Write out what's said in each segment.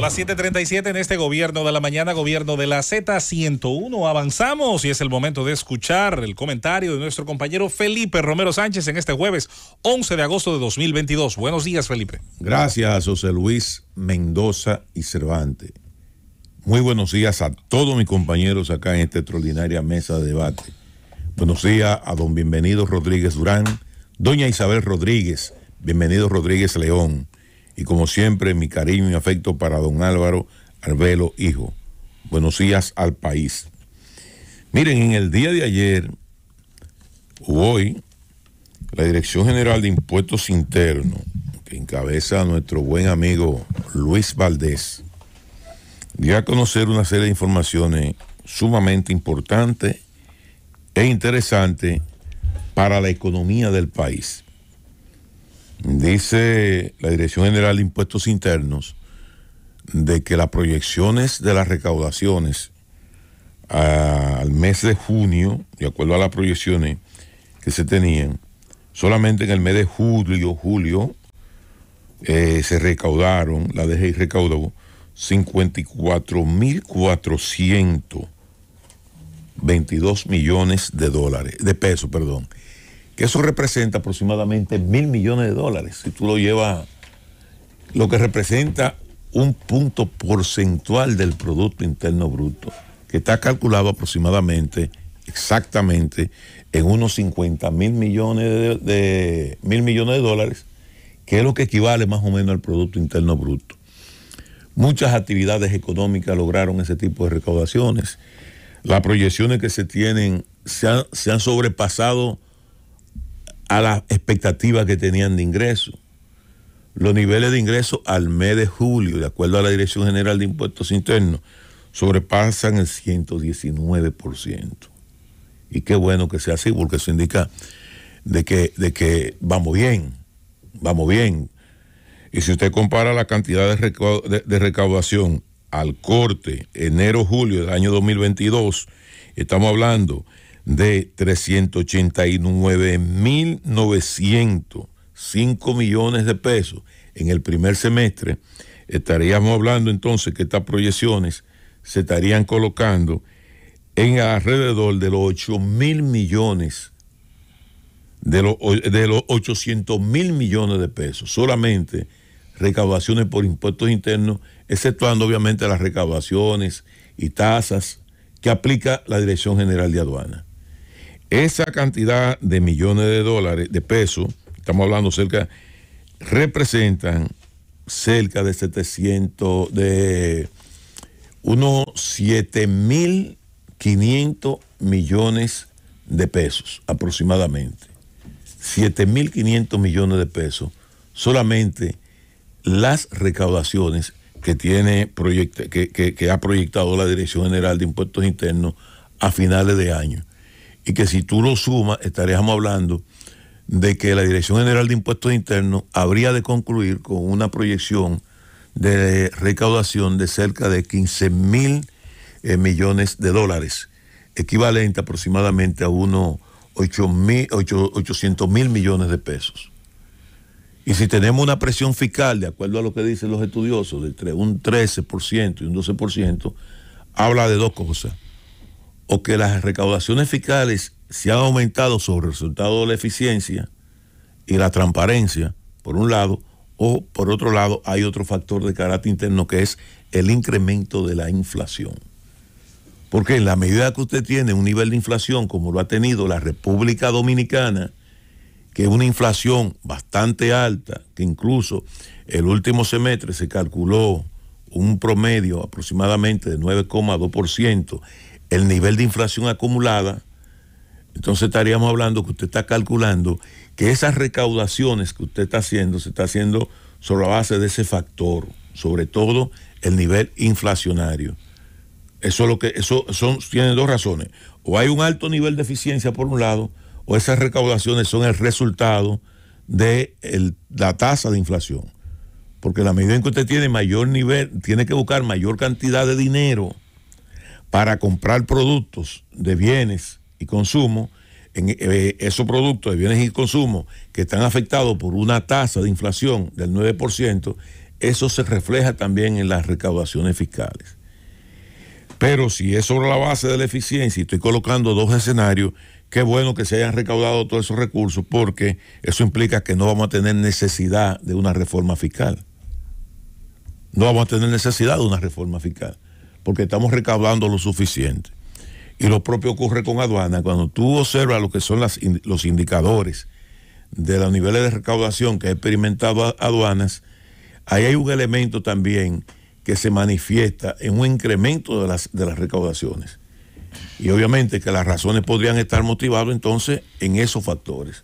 las 7:37 en este gobierno de la mañana, gobierno de la Z101. Avanzamos y es el momento de escuchar el comentario de nuestro compañero Felipe Romero Sánchez en este jueves 11 de agosto de 2022. Buenos días, Felipe. Gracias, José Luis Mendoza y Cervantes. Muy buenos días a todos mis compañeros acá en esta extraordinaria mesa de debate. Buenos días a don Bienvenido Rodríguez Durán, doña Isabel Rodríguez, bienvenido Rodríguez León y como siempre, mi cariño y afecto para don Álvaro Arbelo Hijo. Buenos días al país. Miren, en el día de ayer, hoy, la Dirección General de Impuestos Internos, que encabeza a nuestro buen amigo Luis Valdés, dio a conocer una serie de informaciones sumamente importantes e interesantes para la economía del país. Dice la Dirección General de Impuestos Internos de que las proyecciones de las recaudaciones ah, al mes de junio, de acuerdo a las proyecciones que se tenían, solamente en el mes de julio, julio, eh, se recaudaron, la DGI recaudó 54.422 millones de dólares, de pesos, perdón que eso representa aproximadamente mil millones de dólares. Si tú lo llevas, lo que representa un punto porcentual del Producto Interno Bruto, que está calculado aproximadamente, exactamente, en unos 50 mil millones de, mil millones de dólares, que es lo que equivale más o menos al Producto Interno Bruto. Muchas actividades económicas lograron ese tipo de recaudaciones. Las proyecciones que se tienen se han, se han sobrepasado a las expectativas que tenían de ingreso. Los niveles de ingreso al mes de julio, de acuerdo a la Dirección General de Impuestos Internos, sobrepasan el 119%. Y qué bueno que sea así, porque eso indica de que, de que vamos bien, vamos bien. Y si usted compara la cantidad de, de recaudación al corte enero-julio del año 2022, estamos hablando de 389.905 millones de pesos en el primer semestre, estaríamos hablando entonces que estas proyecciones se estarían colocando en alrededor de los 8 mil millones, de los, de los 800 mil millones de pesos, solamente recaudaciones por impuestos internos, exceptuando obviamente las recaudaciones y tasas que aplica la Dirección General de Aduana. Esa cantidad de millones de dólares, de pesos, estamos hablando cerca, representan cerca de 700, de unos 7.500 millones de pesos aproximadamente. 7.500 millones de pesos solamente las recaudaciones que, tiene que, ha proyectado la Dirección General de Impuestos Internos a finales de año y que si tú lo sumas, estaríamos hablando de que la Dirección General de Impuestos Internos habría de concluir con una proyección de recaudación de cerca de 15 mil eh, millones de dólares, equivalente aproximadamente a unos 800 mil millones de pesos. Y si tenemos una presión fiscal, de acuerdo a lo que dicen los estudiosos, de entre un 13% y un 12%, habla de dos cosas o que las recaudaciones fiscales se han aumentado sobre el resultado de la eficiencia y la transparencia, por un lado, o por otro lado hay otro factor de carácter interno que es el incremento de la inflación. Porque en la medida que usted tiene un nivel de inflación como lo ha tenido la República Dominicana, que es una inflación bastante alta, que incluso el último semestre se calculó un promedio aproximadamente de 9,2%, el nivel de inflación acumulada, entonces estaríamos hablando que usted está calculando que esas recaudaciones que usted está haciendo se está haciendo sobre la base de ese factor, sobre todo el nivel inflacionario. Eso lo que eso son tiene dos razones, o hay un alto nivel de eficiencia por un lado, o esas recaudaciones son el resultado de la tasa de inflación. Porque la medida en que usted tiene mayor nivel, tiene que buscar mayor cantidad de dinero para comprar productos de bienes y consumo, eh, esos productos de bienes y consumo que están afectados por una tasa de inflación del 9%, eso se refleja también en las recaudaciones fiscales. Pero si es sobre la base de la eficiencia y estoy colocando dos escenarios, qué bueno que se hayan recaudado todos esos recursos porque eso implica que no vamos a tener necesidad de una reforma fiscal. No vamos a tener necesidad de una reforma fiscal porque estamos recaudando lo suficiente. Y lo propio ocurre con aduanas. Cuando tú observas lo que son los indicadores de los niveles de recaudación que ha experimentado aduanas, ahí hay un elemento también que se manifiesta en un incremento de las, de las recaudaciones. Y obviamente que las razones podrían estar motivadas entonces en esos factores.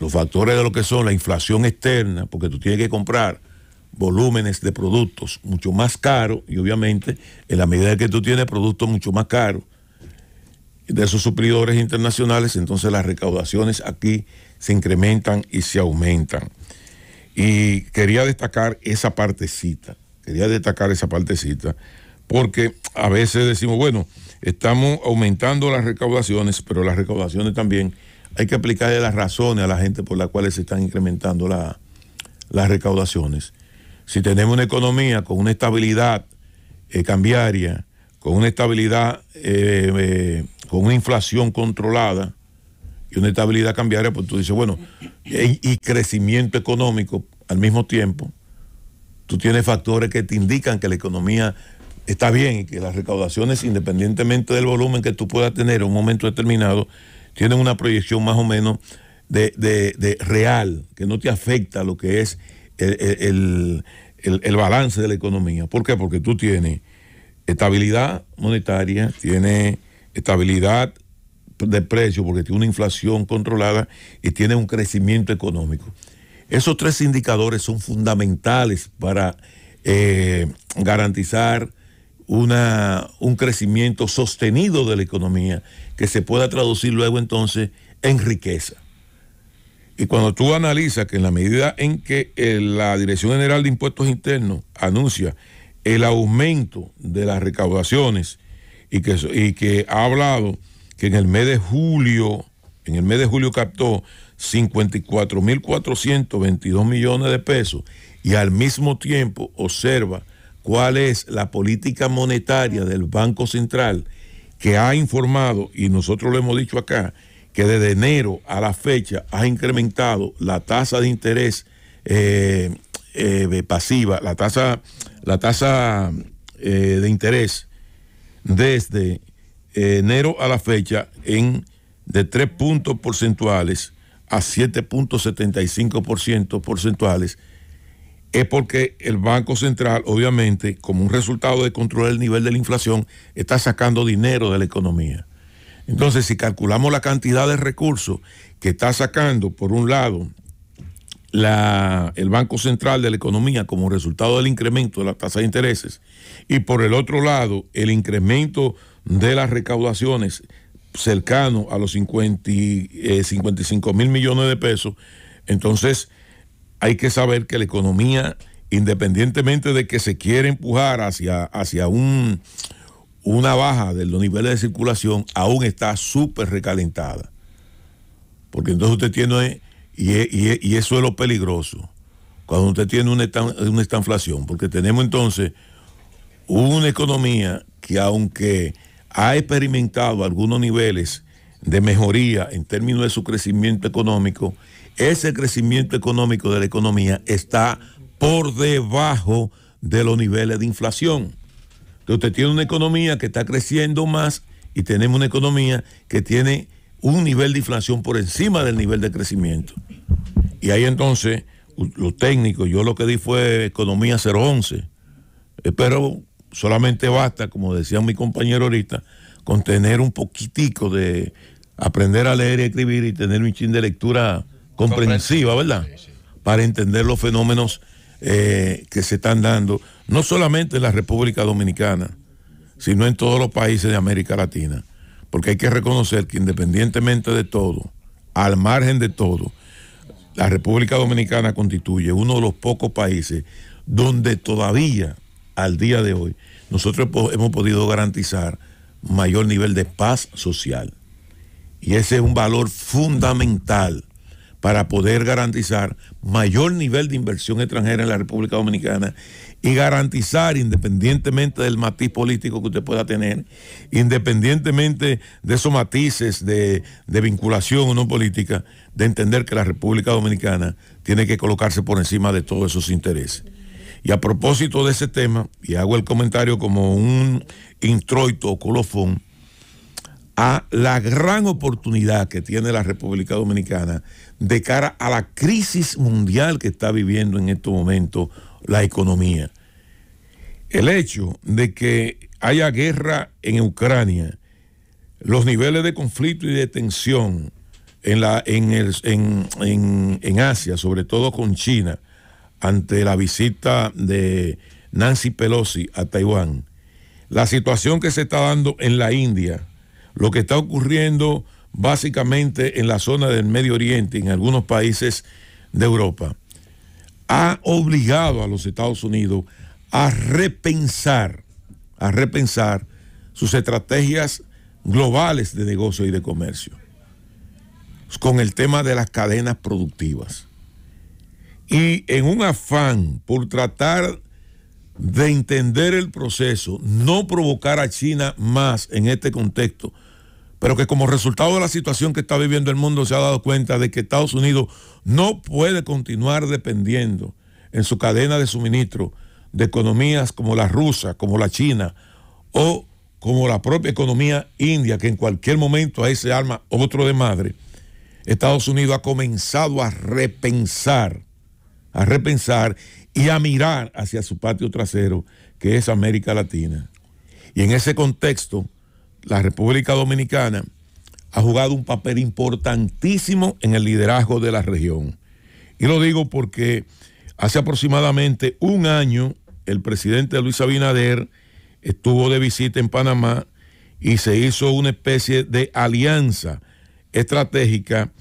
Los factores de lo que son la inflación externa, porque tú tienes que comprar volúmenes de productos mucho más caros y obviamente en la medida que tú tienes productos mucho más caros de esos suplidores internacionales, entonces las recaudaciones aquí se incrementan y se aumentan. Y quería destacar esa partecita, quería destacar esa partecita, porque a veces decimos, bueno, estamos aumentando las recaudaciones, pero las recaudaciones también hay que aplicarle las razones a la gente por las cuales se están incrementando la, las recaudaciones. Si tenemos una economía con una estabilidad eh, cambiaria, con una estabilidad, eh, eh, con una inflación controlada y una estabilidad cambiaria, pues tú dices, bueno, y, crecimiento económico al mismo tiempo, tú tienes factores que te indican que la economía está bien y que las recaudaciones, independientemente del volumen que tú puedas tener en un momento determinado, tienen una proyección más o menos de, real, que no te afecta lo que es el, balance de la economía. ¿Por qué? Porque tú tienes estabilidad monetaria, tienes estabilidad de precio, porque tiene una inflación controlada y tiene un crecimiento económico. Esos tres indicadores son fundamentales para eh, garantizar una, un crecimiento sostenido de la economía que se pueda traducir luego entonces en riqueza. Y cuando tú analizas que en la medida en que eh, la Dirección General de Impuestos Internos anuncia el aumento de las recaudaciones y que, que ha hablado que en el mes de julio, en el mes de julio captó 54.422 millones de pesos y al mismo tiempo observa cuál es la política monetaria del Banco Central que ha informado, y nosotros lo hemos dicho acá, que desde enero a la fecha ha incrementado la tasa de interés eh, eh, pasiva, la tasa, la tasa eh, de interés desde enero a la fecha en de 3 puntos porcentuales a 7.75% porcentuales, es porque el Banco Central, obviamente, como un resultado de controlar el nivel de la inflación, está sacando dinero de la economía. Entonces, si calculamos la cantidad de recursos que está sacando, por un lado, el Banco Central de la Economía como resultado del incremento de la tasa de intereses y por el otro lado el incremento de las recaudaciones cercano a los 55 eh, mil millones de pesos, entonces hay que saber que la economía, independientemente de que se quiera empujar hacia, hacia un, una baja de los niveles de circulación aún está súper recalentada. Porque entonces usted tiene, y, y, eso es lo peligroso, cuando usted tiene una, una estanflación, porque tenemos entonces una economía que aunque ha experimentado algunos niveles de mejoría en términos de su crecimiento económico, ese crecimiento económico de la economía está por debajo de los niveles de inflación. Usted tiene una economía que está creciendo más y tenemos una economía que tiene un nivel de inflación por encima del nivel de crecimiento. Y ahí entonces, los técnicos, yo lo que di fue economía 011, eh, pero solamente basta, como decía mi compañero ahorita, con tener un poquitico de aprender a leer y escribir y tener un chin de lectura comprensiva, ¿verdad? Para entender los fenómenos eh, que se están dando, no solamente en la República Dominicana, sino en todos los países de América Latina. Porque hay que reconocer que independientemente de todo, al margen de todo, la República Dominicana constituye uno de los pocos países donde todavía, al día de hoy, nosotros hemos podido garantizar mayor nivel de paz social. Y ese es un valor fundamental para poder garantizar mayor nivel de inversión extranjera en la República Dominicana y garantizar, independientemente del matiz político que usted pueda tener, independientemente de esos matices de, vinculación o no política, de entender que la República Dominicana tiene que colocarse por encima de todos esos intereses. Y a propósito de ese tema, y hago el comentario como un introito o colofón, a la gran oportunidad que tiene la República Dominicana de cara a la crisis mundial que está viviendo en estos momentos... la economía. El hecho de que haya guerra en Ucrania, los niveles de conflicto y de tensión en, la, en, en Asia, sobre todo con China, ante la visita de Nancy Pelosi a Taiwán, la situación que se está dando en la India, lo que está ocurriendo básicamente en la zona del Medio Oriente, y en algunos países de Europa, ha obligado a los Estados Unidos a repensar, a repensar sus estrategias globales de negocio y de comercio, con el tema de las cadenas productivas. Y en un afán por tratar de entender el proceso, no provocar a China más en este contexto, pero que como resultado de la situación que está viviendo el mundo se ha dado cuenta de que Estados Unidos no puede continuar dependiendo en su cadena de suministro de economías como la rusa, como la china o como la propia economía india, que en cualquier momento ahí se arma otro de madre, Estados Unidos ha comenzado a repensar, a repensar y a mirar hacia su patio trasero, que es América Latina. Y en ese contexto, la República Dominicana ha jugado un papel importantísimo en el liderazgo de la región. Y lo digo porque hace aproximadamente un año el presidente Luis Abinader estuvo de visita en Panamá y se hizo una especie de alianza estratégica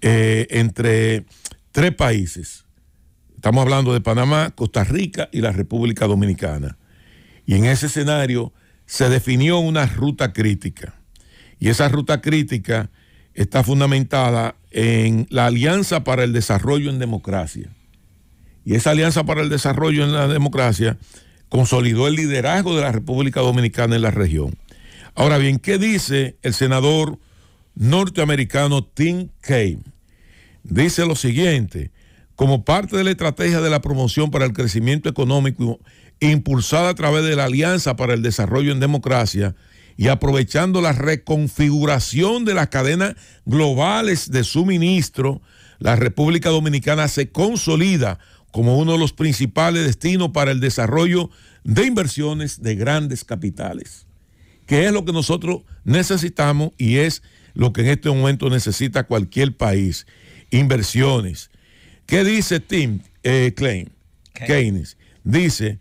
eh, entre tres países. Estamos hablando de Panamá, Costa Rica y la República Dominicana. Y en ese escenario se definió una ruta crítica. Y esa ruta crítica está fundamentada en la Alianza para el Desarrollo en Democracia. Y esa Alianza para el Desarrollo en la Democracia consolidó el liderazgo de la República Dominicana en la región. Ahora bien, ¿qué dice el senador norteamericano Tim Kaine? Dice lo siguiente, como parte de la estrategia de la promoción para el crecimiento económico impulsada a través de la Alianza para el Desarrollo en Democracia y aprovechando la reconfiguración de las cadenas globales de suministro, la República Dominicana se consolida como uno de los principales destinos para el desarrollo de inversiones de grandes capitales, que es lo que nosotros necesitamos y es lo que en este momento necesita cualquier país, inversiones. ¿Qué dice Tim eh, Klein? Keynes? Dice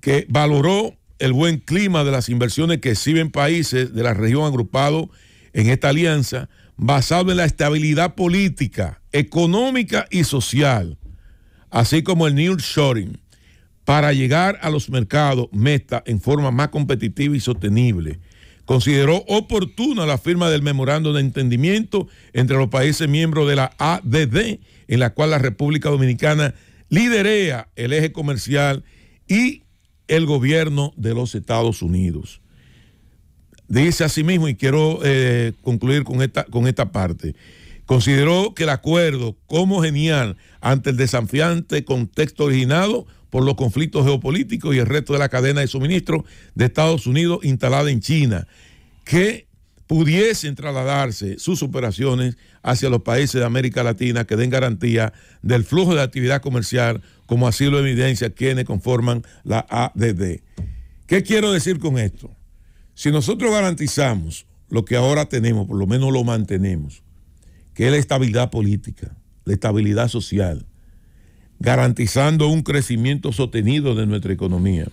que valoró el buen clima de las inversiones que exhiben países de la región agrupados en esta alianza, basado en la estabilidad política, económica y social, así como el New Shoring, para llegar a los mercados meta en forma más competitiva y sostenible. Consideró oportuna la firma del memorando de entendimiento entre los países miembros de la ADD, en la cual la República Dominicana liderea el eje comercial y el gobierno de los Estados Unidos. Dice asimismo, y quiero eh, concluir con esta, con esta parte, consideró que el acuerdo como genial ante el desafiante contexto originado por los conflictos geopolíticos y el resto de la cadena de suministro de Estados Unidos instalada en China, que pudiesen trasladarse sus operaciones hacia los países de América Latina que den garantía del flujo de actividad comercial, como así lo evidencia quienes conforman la ADD. ¿Qué quiero decir con esto? Si nosotros garantizamos lo que ahora tenemos, por lo menos lo mantenemos, que es la estabilidad política, la estabilidad social, garantizando un crecimiento sostenido de nuestra economía.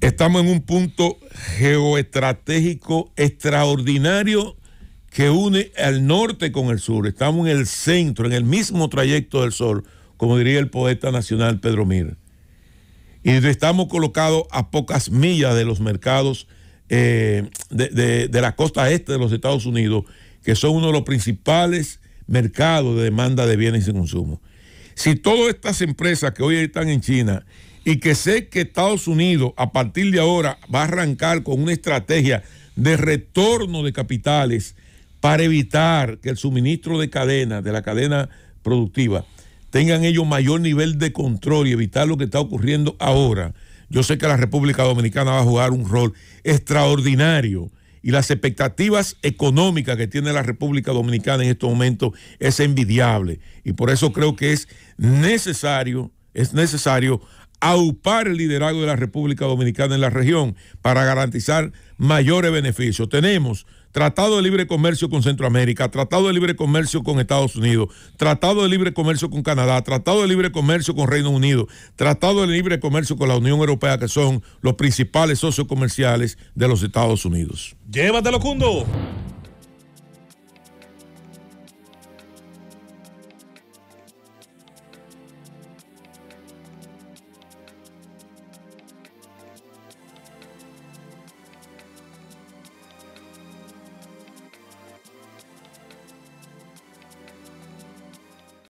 Estamos en un punto geoestratégico extraordinario que une al norte con el sur. Estamos en el centro, en el mismo trayecto del sol, como diría el poeta nacional Pedro Mir. Y estamos colocados a pocas millas de los mercados eh, de, la costa este de los Estados Unidos, que son uno de los principales mercados de demanda de bienes y consumo. Si todas estas empresas que hoy están en China y que sé que Estados Unidos a partir de ahora va a arrancar con una estrategia de retorno de capitales para evitar que el suministro de cadena, de la cadena productiva, tengan ellos mayor nivel de control y evitar lo que está ocurriendo ahora. Yo sé que la República Dominicana va a jugar un rol extraordinario y las expectativas económicas que tiene la República Dominicana en estos momentos es envidiable y por eso creo que es necesario, es necesario aupar el liderazgo de la República Dominicana en la región para garantizar mayores beneficios. Tenemos Tratado de libre comercio con Centroamérica, tratado de libre comercio con Estados Unidos, tratado de libre comercio con Canadá, tratado de libre comercio con Reino Unido, tratado de libre comercio con la Unión Europea, que son los principales socios comerciales de los Estados Unidos. Llévatelo, Cundo.